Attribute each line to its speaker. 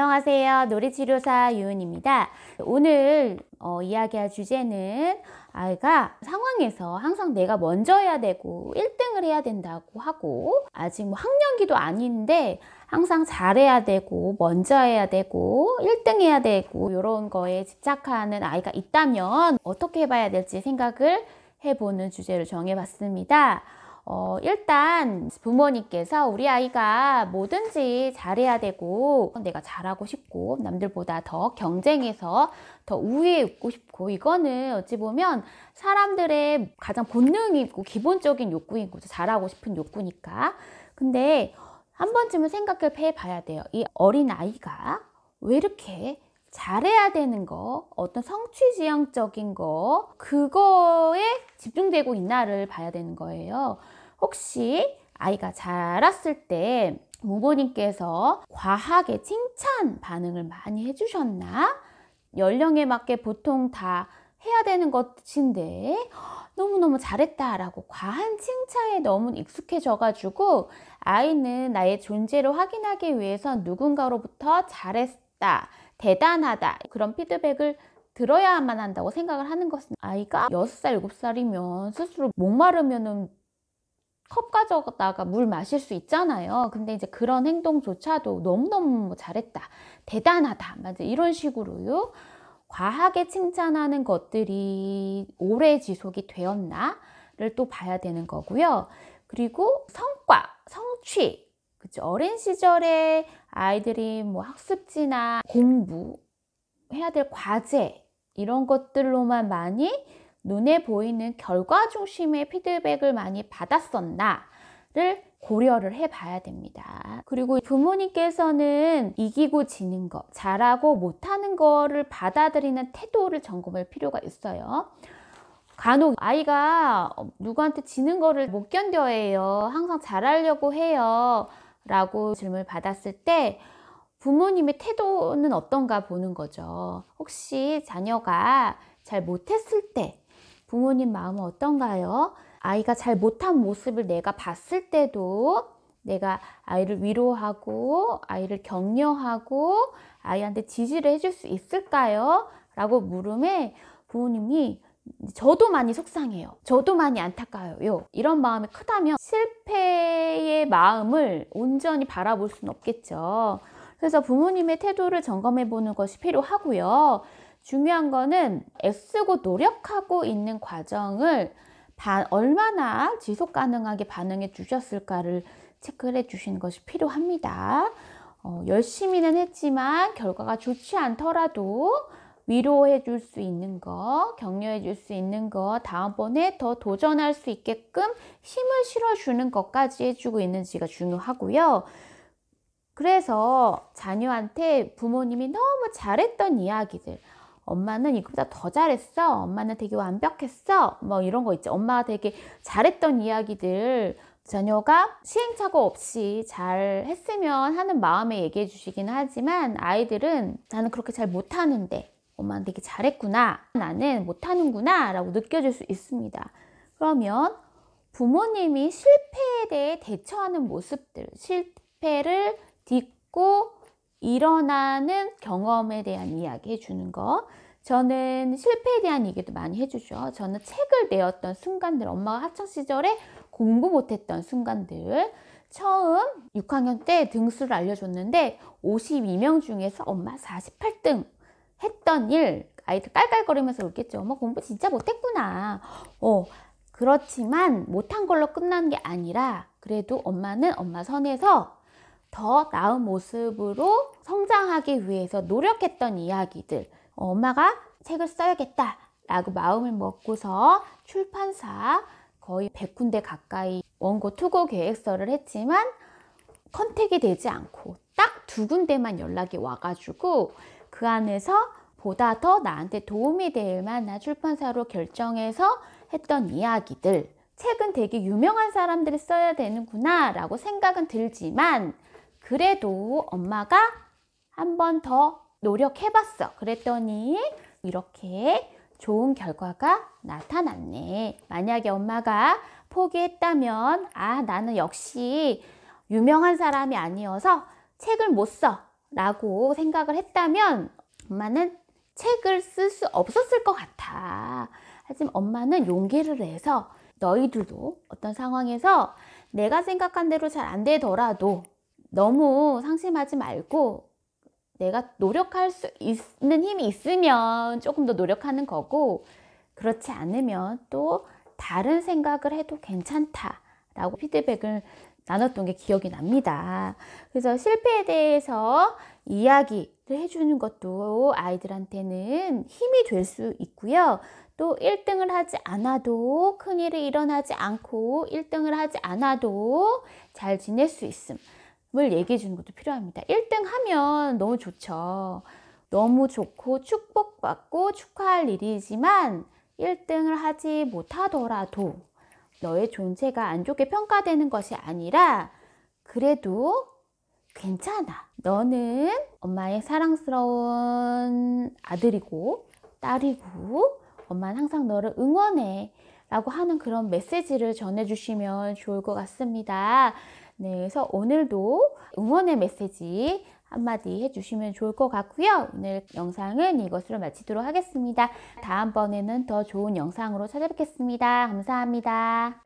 Speaker 1: 안녕하세요. 놀이치료사 유은입니다. 오늘 어, 이야기할 주제는 아이가 상황에서 항상 내가 먼저 해야 되고 1등을 해야 된다고 하고 아직 뭐 학년기도 아닌데 항상 잘해야 되고 먼저 해야 되고 1등 해야 되고 이런 거에 집착하는 아이가 있다면 어떻게 해봐야 될지 생각을 해보는 주제를 정해봤습니다. 어, 일단 부모님께서 우리 아이가 뭐든지 잘해야 되고 내가 잘하고 싶고 남들보다 더 경쟁해서 더 우위에 있고 싶고 이거는 어찌 보면 사람들의 가장 본능이고 기본적인 욕구인 거죠. 잘하고 싶은 욕구니까. 근데 한 번쯤은 생각해 을 봐야 돼요. 이 어린 아이가 왜 이렇게 잘해야 되는 거, 어떤 성취지향적인 거, 그거에 집중되고 있나를 봐야 되는 거예요. 혹시 아이가 자랐을 때 부모님께서 과하게 칭찬 반응을 많이 해주셨나? 연령에 맞게 보통 다 해야 되는 것인데 너무너무 잘했다라고 과한 칭찬에 너무 익숙해져가지고 아이는 나의 존재를 확인하기 위해서 누군가로부터 잘했다, 대단하다 그런 피드백을 들어야만 한다고 생각을 하는 것은 아이가 여섯 살 일곱 살이면 스스로 목마르면 컵 가져다가 물 마실 수 있잖아요. 근데 이제 그런 행동조차도 너무너무 잘했다. 대단하다. 맞아. 이런 식으로요. 과하게 칭찬하는 것들이 오래 지속이 되었나를 또 봐야 되는 거고요. 그리고 성과, 성취. 그죠. 어린 시절에 아이들이 뭐 학습지나 공부, 해야 될 과제, 이런 것들로만 많이 눈에 보이는 결과 중심의 피드백을 많이 받았었나를 고려를 해봐야 됩니다. 그리고 부모님께서는 이기고 지는 것, 잘하고 못하는 것을 받아들이는 태도를 점검할 필요가 있어요. 간혹 아이가 누구한테 지는 거를 못 견뎌해요. 항상 잘하려고 해요. 라고 질문을 받았을 때 부모님의 태도는 어떤가 보는 거죠. 혹시 자녀가 잘 못했을 때 부모님 마음은 어떤가요? 아이가 잘 못한 모습을 내가 봤을 때도 내가 아이를 위로하고 아이를 격려하고 아이한테 지지를 해줄 수 있을까요? 라고 물음에 부모님이 저도 많이 속상해요. 저도 많이 안타까워요. 이런 마음이 크다면 실패의 마음을 온전히 바라볼 수는 없겠죠. 그래서 부모님의 태도를 점검해 보는 것이 필요하고요. 중요한 거는 애쓰고 노력하고 있는 과정을 얼마나 지속 가능하게 반응해 주셨을까를 체크를 해 주시는 것이 필요합니다. 어, 열심히는 했지만 결과가 좋지 않더라도 위로해 줄 수 있는 거, 격려해 줄 수 있는 거, 다음번에 더 도전할 수 있게끔 힘을 실어 주는 것까지 해주고 있는지가 중요하고요. 그래서 자녀한테 부모님이 너무 잘했던 이야기들, 엄마는 이거보다 더 잘했어. 엄마는 되게 완벽했어. 뭐 이런 거 있죠. 엄마가 되게 잘했던 이야기들 자녀가 시행착오 없이 잘 했으면 하는 마음에 얘기해 주시긴 하지만 아이들은 나는 그렇게 잘 못하는데 엄마는 되게 잘했구나. 나는 못하는구나. 라고 느껴질 수 있습니다. 그러면 부모님이 실패에 대해 대처하는 모습들, 실패를 딛고 일어나는 경험에 대한 이야기 해주는 거. 저는 실패에 대한 얘기도 많이 해주죠. 저는 책을 내었던 순간들, 엄마가 학창시절에 공부 못했던 순간들. 처음 6학년 때 등수를 알려줬는데 52명 중에서 엄마 48등 했던 일. 아이들 깔깔거리면서 울겠죠. 엄마 공부 진짜 못했구나. 어, 그렇지만 못한 걸로 끝난 게 아니라 그래도 엄마는 엄마 선에서 더 나은 모습으로 성장하기 위해서 노력했던 이야기들 엄마가 책을 써야겠다 라고 마음을 먹고서 출판사 거의 100군데 가까이 원고 투고 계획서를 했지만 컨택이 되지 않고 딱 두 군데만 연락이 와가지고 그 안에서 보다 더 나한테 도움이 될 만한 출판사로 결정해서 했던 이야기들 책은 되게 유명한 사람들이 써야 되는구나 라고 생각은 들지만 그래도 엄마가 한 번 더 노력해봤어. 그랬더니 이렇게 좋은 결과가 나타났네. 만약에 엄마가 포기했다면 아 나는 역시 유명한 사람이 아니어서 책을 못 써. 라고 생각을 했다면 엄마는 책을 쓸 수 없었을 것 같아. 하지만 엄마는 용기를 내서 너희들도 어떤 상황에서 내가 생각한 대로 잘 안 되더라도 너무 상심하지 말고 내가 노력할 수 있는 힘이 있으면 조금 더 노력하는 거고 그렇지 않으면 또 다른 생각을 해도 괜찮다라고 피드백을 나눴던 게 기억이 납니다. 그래서 실패에 대해서 이야기를 해주는 것도 아이들한테는 힘이 될 수 있고요. 또 1등을 하지 않아도 큰일이 일어나지 않고 1등을 하지 않아도 잘 지낼 수 있음. 을 얘기해 주는 것도 필요합니다. 1등 하면 너무 좋죠. 너무 좋고 축복받고 축하할 일이지만 1등을 하지 못하더라도 너의 존재가 안 좋게 평가되는 것이 아니라 그래도 괜찮아. 너는 엄마의 사랑스러운 아들이고 딸이고 엄마는 항상 너를 응원해. 라고 하는 그런 메시지를 전해주시면 좋을 것 같습니다. 네, 그래서 오늘도 응원의 메시지 한마디 해주시면 좋을 것 같고요. 오늘 영상은 이것으로 마치도록 하겠습니다. 다음번에는 더 좋은 영상으로 찾아뵙겠습니다. 감사합니다.